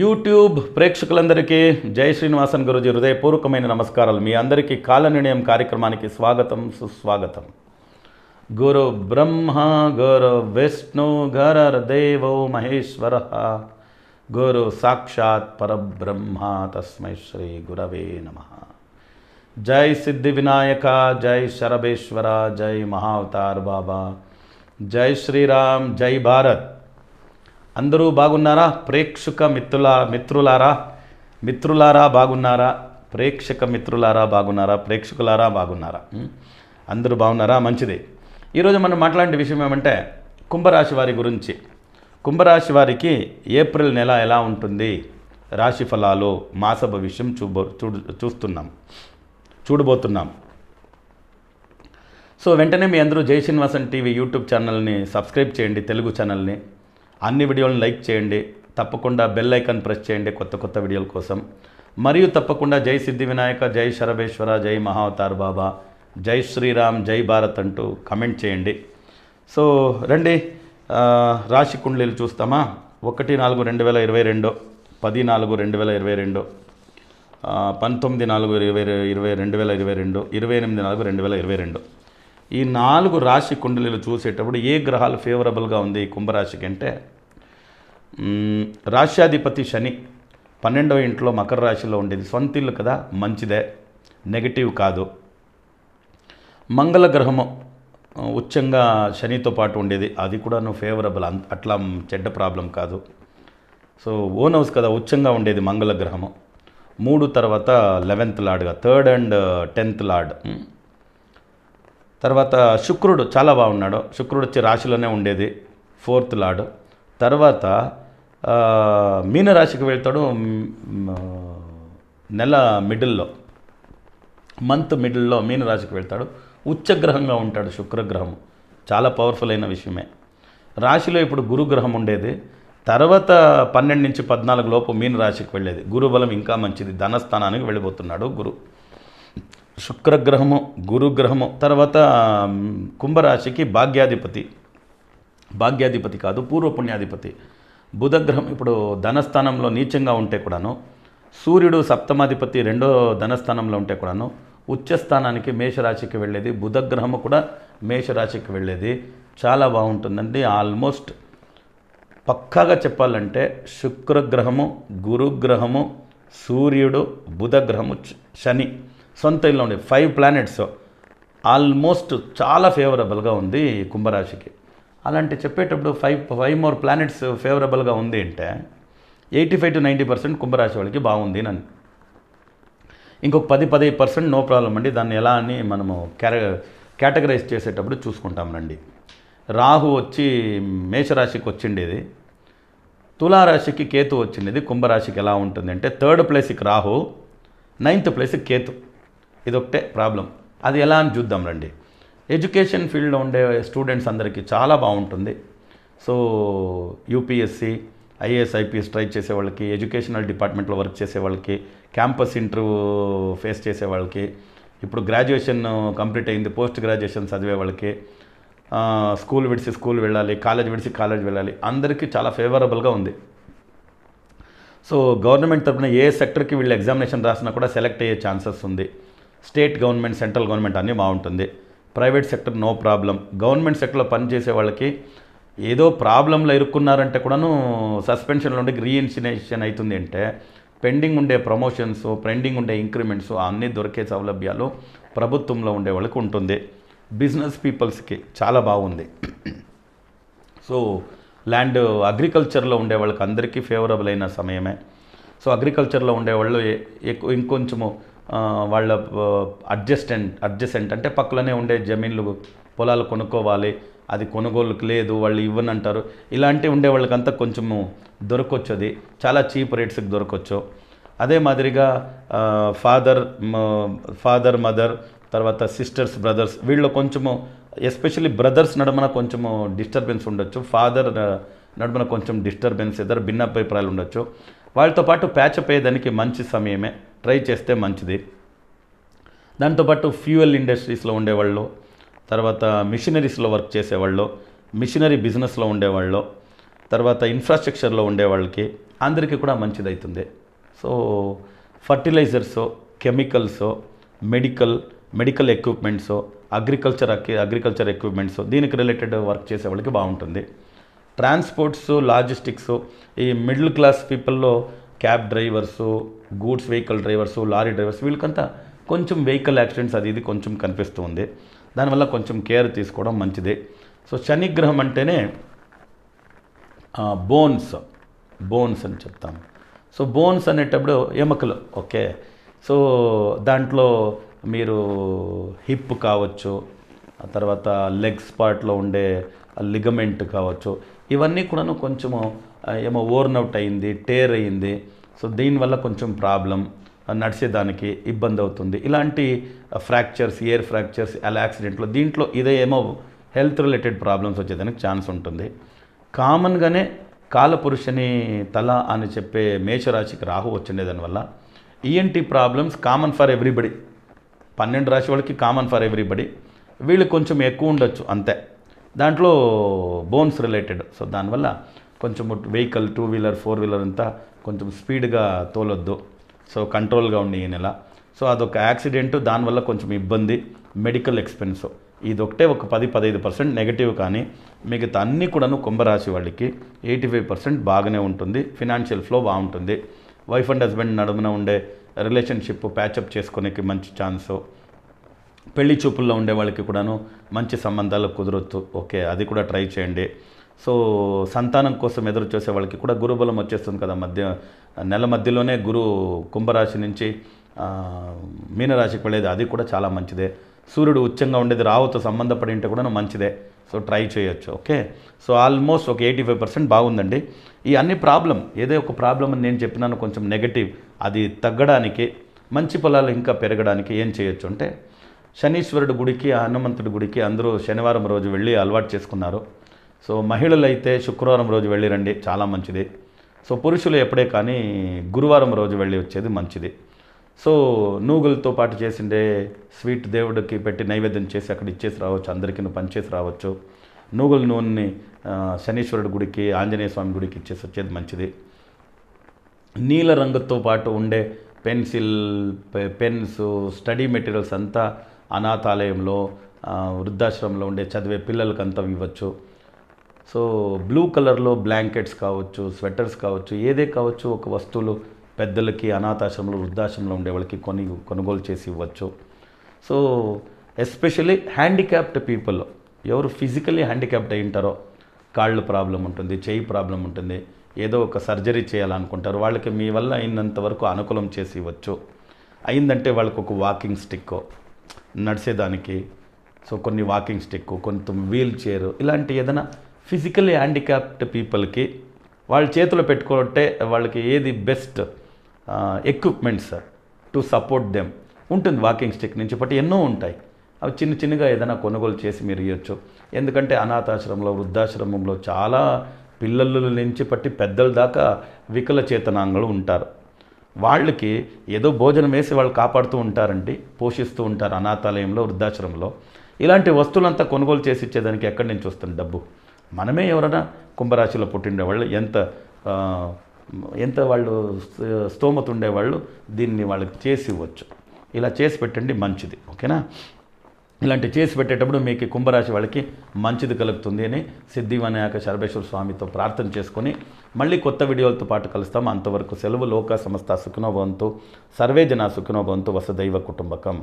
YouTube ప్రేక్షకులందరికీ జై శ్రీనివాసన్ గురుజీ హృదయపూర్వకమైన నమస్కారాలు మీ అందరికీ కాల నిర్ణయం కార్యక్రమానికి స్వాగతం సుస్వాగతం గురు బ్రహ్మ గురు విష్ణు గర దేవో మహేశ్వర గురు సాక్షాత్ పరబ్రహ్మ తస్మై శ్రీ గురవే నమ జై సిద్ధి వినాయక జై శరభేశ్వర జై మహావతార్ బాబా జై శ్రీరామ్ జై భారత్ అందరూ బాగున్నారా ప్రేక్షక మిత్రుల మిత్రులారా మిత్రులారా బాగున్నారా ప్రేక్షక మిత్రులారా బాగున్నారా ప్రేక్షకులారా బాగున్నారా అందరూ బాగున్నారా మంచిది ఈరోజు మనం మాట్లాడే విషయం ఏమంటే కుంభరాశి వారి గురించి కుంభరాశి వారికి ఏప్రిల్ నెల ఎలా ఉంటుంది రాశి ఫలాలు మాస భవిష్యం చూబో చూడు చూస్తున్నాం చూడబోతున్నాం సో వెంటనే మీ అందరూ జై శ్రీనివాసన్ టీవీ యూట్యూబ్ ఛానల్ని సబ్స్క్రైబ్ చేయండి తెలుగు ఛానల్ని అన్ని వీడియోలను లైక్ చేయండి తప్పకుండా బెల్ ఐకాన్ ప్రెస్ చేయండి కొత్త కొత్త వీడియోల కోసం మరియు తప్పకుండా జై సిద్ధి వినాయక జై శరభేశ్వర జై మహావతార్ బాబా జై శ్రీరామ్ జై భారత్ అంటూ కమెంట్ చేయండి సో రండి రాశి కుండలీలు చూస్తామా ఒకటి నాలుగు రెండు వేల ఇరవై రెండు పది నాలుగు రెండు వేల ఇరవై రెండు పంతొమ్మిది నాలుగు ఇరవై ఇరవై రెండు వేల ఇరవై రెండు ఇరవై ఎనిమిది నాలుగు రెండు వేల ఇరవై రెండు ఈ నాలుగు రాశి కుండలీలు చూసేటప్పుడు ఏ గ్రహాలు ఫేవరబుల్గా ఉంది ఈ కుంభరాశికి అంటే రాశ్యాధిపతి శని పన్నెండవ ఇంట్లో మకర రాశిలో ఉండేది సొంత ఇల్లు కదా మంచిదే నెగిటివ్ కాదు మంగళ గ్రహము ఉచ్చంగా శనితో పాటు ఉండేది అది కూడాను ఫేవరబుల్ అట్లా చెడ్డ ప్రాబ్లం కాదు సో ఓన్ హౌస్ కదా ఉచ్చంగా ఉండేది మంగళ గ్రహము మూడు తర్వాత లెవెన్త్ లార్డ్గా థర్డ్ అండ్ టెన్త్ లార్డ్ తర్వాత శుక్రుడు చాలా బాగున్నాడు శుక్రుడు వచ్చి రాశిలోనే ఉండేది ఫోర్త్ లాడు తర్వాత మీనరాశికి వెళ్తాడు నెల మిడిల్లో మంత్ మిడిల్లో మీనరాశికి వెళ్తాడు ఉచ్చగ్రహంగా ఉంటాడు శుక్రగ్రహం చాలా పవర్ఫుల్ అయిన విషయమే రాశిలో ఇప్పుడు గురుగ్రహం ఉండేది తర్వాత పన్నెండు నుంచి పద్నాలుగు లోపు మీనరాశికి వెళ్ళేది గురుబలం ఇంకా మంచిది ధనస్థానానికి వెళ్ళిపోతున్నాడు గురు శుక్రగ్రహము గురుగ్రహము తర్వాత కుంభరాశికి భాగ్యాధిపతి భాగ్యాధిపతి కాదు పూర్వపుణ్యాధిపతి బుధగ్రహం ఇప్పుడు ధనస్థానంలో నీచంగా ఉంటే కూడాను సూర్యుడు సప్తమాధిపతి రెండో ధనస్థానంలో ఉంటే కూడాను ఉచ్చస్థానానికి మేషరాశికి వెళ్ళేది బుధగ్రహము కూడా మేషరాశికి వెళ్ళేది చాలా బాగుంటుందండి ఆల్మోస్ట్ పక్కాగా చెప్పాలంటే శుక్రగ్రహము గురుగ్రహము సూర్యుడు బుధగ్రహము శని సొంత ఇల్లు ఉండే ఫైవ్ ప్లానెట్స్ ఆల్మోస్ట్ చాలా ఫేవరబుల్గా ఉంది కుంభరాశికి అలాంటి చెప్పేటప్పుడు ఫైవ్ ఫైవ్ మోర్ ప్లానెట్స్ ఫేవరబుల్గా ఉంది అంటే eighty five to ninety percent కుంభరాశి వాళ్ళకి బాగుంది నన్ను ఇంకొక పది పది పర్సెంట్ నో ప్రాబ్లం అండి దాన్ని ఎలా అని మనము క్యార కేటగరైజ్ చేసేటప్పుడు చూసుకుంటాం రండి రాహు వచ్చి మేషరాశికి వచ్చిండేది తులారాశికి కేతు వచ్చిండేది కుంభరాశికి ఎలా ఉంటుంది అంటే థర్డ్ ప్లేస్కి రాహు నైన్త్ ప్లేస్కి కేతు ఇదొక్కటే ప్రాబ్లం అది ఎలా అని చూద్దాం రండి ఎడ్యుకేషన్ ఫీల్డ్లో ఉండే స్టూడెంట్స్ అందరికీ చాలా బాగుంటుంది so UPSC IAS IPS try చేసే వాళ్ళకి ఎడ్యుకేషనల్ డిపార్ట్మెంట్లో వర్క్ చేసే వాళ్ళకి క్యాంపస్ ఇంటర్వ్యూ ఫేస్ చేసే వాళ్ళకి ఇప్పుడు గ్రాడ్యుయేషన్ కంప్లీట్ అయింది పోస్ట్ గ్రాడ్యుయేషన్ చదివే వాళ్ళకి స్కూల్ విడిచి స్కూల్ వెళ్ళాలి కాలేజ్ విడిచి కాలేజ్ వెళ్ళాలి అందరికీ చాలా ఫేవరబుల్గా ఉంది సో గవర్నమెంట్ తరఫున ఏ సెక్టర్కి వీళ్ళు ఎగ్జామినేషన్ రాసినా కూడా సెలెక్ట్ అయ్యే ఛాన్సెస్ ఉంది స్టేట్ గవర్నమెంట్ సెంట్రల్ గవర్నమెంట్ అన్నీ బాగుంటుంది private sector no problem government సెక్టర్లో పనిచేసే వాళ్ళకి ఏదో ప్రాబ్లంలో ఇరుక్కున్నారంటే కూడాను సస్పెన్షన్లో ఉండే రీఇన్సినేషన్ అవుతుంది అంటే పెండింగ్ ఉండే ప్రమోషన్స్ పెండింగ్ ఉండే ఇంక్రిమెంట్స్ అన్నీ దొరికే సౌలభ్యాలు ప్రభుత్వంలో ఉండే వాళ్ళకి ఉంటుంది బిజినెస్ పీపుల్స్కి చాలా బాగుంది సో ల్యాండ్ అగ్రికల్చర్లో ఉండే వాళ్ళకి అందరికీ ఫేవరబుల్ అయిన సమయమే సో అగ్రికల్చర్లో ఉండేవాళ్ళు ఎక్కువ ఇంకొంచెము వాళ్ళ అడ్జస్టెంట్ అడ్జస్టెంట్ అంటే పక్కలోనే ఉండే జమీన్లు పొలాలు కొనుక్కోవాలి అది కొనుగోలుకు లేదు వాళ్ళు ఇవ్వనంటారు ఇలాంటివి ఉండే వాళ్ళకంతా కొంచెము దొరకొచ్చు అది చాలా చీప్ రేట్స్కి దొరకొచ్చు అదే మాదిరిగా ఫాదర్ ఫాదర్ మదర్ తర్వాత సిస్టర్స్ బ్రదర్స్ వీళ్ళు కొంచెము ఎస్పెషల్లీ బ్రదర్స్ నడమన కొంచెము డిస్టర్బెన్స్ ఉండొచ్చు ఫాదర్ నడుమన కొంచెం డిస్టర్బెన్స్ ఇద్దరు భిన్నాభిప్రాయాలు ఉండొచ్చు వాళ్ళతో పాటు ప్యాచ్ అయ్యేదానికి మంచి సమయమే ట్రై చేస్తే మంచిది దాంతోపాటు ఫ్యూయల్ ఇండస్ట్రీస్లో ఉండేవాళ్ళు తర్వాత మిషనరీస్లో వర్క్ చేసేవాళ్ళు మిషనరీ బిజినెస్లో ఉండేవాళ్ళు తర్వాత ఇన్ఫ్రాస్ట్రక్చర్లో ఉండేవాళ్ళకి అందరికీ కూడా మంచిదవుతుంది so fertilizers chemicals medical medical equipments agriculture agriculture equipments దీనికి రిలేటెడ్ వర్క్ చేసే వాళ్ళకి బాగుంటుంది ట్రాన్స్పోర్ట్స్ లాజిస్టిక్స్ ఈ మిడిల్ క్లాస్ పీపుల్లో cab drivers goods vehicle drivers lorry drivers వీళ్ళకంతా కొంచెం వెహికల్ యాక్సిడెంట్స్ అది ఇది కొంచెం కనిపిస్తూ ఉంది దానివల్ల కొంచెం కేర్ తీసుకోవడం మంచిదే సో శనిగ్రహం అంటేనే బోన్స్ బోన్స్ అని చెప్తాం సో బోన్స్ అనేటప్పుడు ఎముకలు ఓకే సో దాంట్లో మీరు హిప్ కావచ్చు ఆ తర్వాత లెగ్స్ పార్ట్లో ఉండే లిగమెంట్ కావచ్చు ఇవన్నీ కూడాను కొంచెము ఏమో ఓర్న్ అవుట్ అయింది టేర్ అయింది సో దీనివల్ల కొంచెం ప్రాబ్లం నడిచేదానికి ఇబ్బంది అవుతుంది ఇలాంటి ఫ్రాక్చర్స్ ఇయర్ ఫ్రాక్చర్స్ అలా యాక్సిడెంట్లో దీంట్లో ఇదే ఏమో హెల్త్ రిలేటెడ్ ప్రాబ్లమ్స్ వచ్చేదానికి ఛాన్స్ ఉంటుంది కామన్గానే కాలపురుషని తల అని చెప్పే మేషరాశికి రాహు వచ్చిండే దానివల్ల ENT problems common for everybody పన్నెండు రాశి వాళ్ళకి కామన్ ఫర్ ఎవ్రీబడి వీళ్ళు కొంచెం ఎక్కువ ఉండొచ్చు అంతే దాంట్లో బోన్స్ రిలేటెడ్ సో దానివల్ల కొంచెం vehicle two wheeler four wheeler అంతా కొంచెం స్పీడ్గా తోలొద్దు సో కంట్రోల్గా ఉండి ఈ నెల సో అదొక యాక్సిడెంట్ దానివల్ల కొంచెం ఇబ్బంది మెడికల్ ఎక్స్పెన్స్ ఇదొకటే ఒక పది పదహైదు పర్సెంట్ నెగటివ్ కానీ మిగతా అన్నీ కూడాను కుంభరాశి వాళ్ళకి ఎయిటీ ఫైవ్ పర్సెంట్ బాగానే ఉంటుంది ఫినాన్షియల్ ఫ్లో బాగుంటుంది వైఫ్ అండ్ హస్బెండ్ నడుమున ఉండే రిలేషన్షిప్ ప్యాచప్ చేసుకునేకి మంచి ఛాన్సు పెళ్లి చూపుల్లో ఉండే వాళ్ళకి కూడాను మంచి సంబంధాలు కుదరొచ్చు ఓకే అది కూడా ట్రై చేయండి సో సంతానం కోసం ఎదురు చూసే వాళ్ళకి కూడా గురుబలం వచ్చేస్తుంది కదా మధ్య నెల మధ్యలోనే గురు కుంభరాశి నుంచి మీనరాశికి వెళ్ళేది అది కూడా చాలా మంచిదే సూర్యుడు ఉచ్చంగా ఉండేది రావుతో సంబంధపడి ఉంటే కూడా మంచిదే సో ట్రై చేయొచ్చు ఓకే సో ఆల్మోస్ట్ ఒక ఎయిటీ ఫైవ్ పర్సెంట్ బాగుందండి ఈ అన్ని ప్రాబ్లం ఏదో ఒక ప్రాబ్లం అని నేను చెప్పినాను కొంచెం నెగటివ్ అది తగ్గడానికి మంచి పొలాలు ఇంకా పెరగడానికి ఏం చేయొచ్చు అంటే శనీశ్వరుడు గుడికి హనుమంతుడి గుడికి అందరూ శనివారం రోజు వెళ్ళి అలవాటు చేసుకున్నారు సో మహిళలు అయితే శుక్రవారం రోజు వెళ్ళి రండి చాలా మంచిది సో పురుషులు ఎప్పుడే కానీ గురువారం రోజు వెళ్ళి వచ్చేది మంచిది సో నూగులతో పాటు చేసిండే స్వీట్ దేవుడికి పెట్టి నైవేద్యం చేసి అక్కడ ఇచ్చేసి రావచ్చు అందరికీ నువ్వు పనిచేసి రావచ్చు నూగుల నూనెని శనీశ్వరుడి గుడికి ఆంజనేయ స్వామి గుడికి ఇచ్చేసి వచ్చేది మంచిది నీల రంగుతో పాటు ఉండే పెన్సిల్ పెన్స్ స్టడీ మెటీరియల్స్ అంతా అనాథాలయంలో వృద్ధాశ్రమంలో ఉండే చదివే పిల్లలకంతా ఇవ్వచ్చు సో బ్లూ కలర్లో బ్లాంకెట్స్ కావచ్చు స్వెటర్స్ కావచ్చు ఏదే కావచ్చు ఒక వస్తువులు పెద్దలకి అనాథాశ్రమంలో వృద్ధాశ్రమంలో ఉండే వాళ్ళకి కొని కొనుగోలు చేసి ఇవ్వచ్చు సో ఎస్పెషలీ హ్యాండిక్యాప్డ్ పీపుల్ ఎవరు ఫిజికలీ హ్యాండిక్యాప్డ్ అయి ఉంటారో కాళ్ళు ప్రాబ్లం ఉంటుంది చేయి ప్రాబ్లం ఉంటుంది ఏదో ఒక సర్జరీ చేయాలనుకుంటారు వాళ్ళకి మీ వల్ల అయినంత వరకు అనుకూలం చేసి ఇవ్వచ్చు అయిందంటే వాళ్ళకు ఒక వాకింగ్ స్టిక్ నడిచేదానికి సో కొన్ని వాకింగ్ స్టిక్ కొంత వీల్ చైర్ ఇలాంటి ఏదైనా ఫిజికల్లీ హ్యాండిక్యాప్డ్ పీపుల్కి వాళ్ళ చేతిలో పెట్టుకుంటే వాళ్ళకి ఏది best equipments to support them ఉంటుంది వాకింగ్ స్టిక్ నుంచి బట్ ఎన్నో ఉంటాయి అవి చిన్న చిన్నగా ఏదైనా కొనుగోలు చేసి మీరు ఇవ్వచ్చు ఎందుకంటే అనాథాశ్రమంలో వృద్ధాశ్రమంలో చాలా పిల్లల నుంచి పట్టి పెద్దల దాకా వికల చేతనాంగులు ఉంటారు వాళ్ళకి ఏదో భోజనం వేసి వాళ్ళు కాపాడుతూ ఉంటారండి పోషిస్తూ ఉంటారు అనాథాలయంలో వృద్ధాశ్రమంలో ఇలాంటి వస్తువులంతా కొనుగోలు చేసి ఇచ్చేదానికి ఎక్కడి నుంచి వస్తుంది డబ్బు మనమే ఎవరైనా కుంభరాశిలో పుట్టిండేవాళ్ళు ఎంత ఎంత వాళ్ళు స్తోమత ఉండేవాళ్ళు దీన్ని వాళ్ళకి చేసి ఇవ్వచ్చు ఇలా చేసి పెట్టండి మంచిది ఓకేనా ఇలాంటి చేసి పెట్టేటప్పుడు మీకు కుంభరాశి వాళ్ళకి మంచిది కలుగుతుంది అని వినాయక శరభేశ్వర స్వామితో ప్రార్థన చేసుకొని మళ్ళీ కొత్త వీడియోలతో పాటు కలుస్తాం అంతవరకు సెలవు లోక సంస్థ సుఖనోభవంతో సర్వే జన సుఖనోభవంతో వసదైవ కుటుంబకం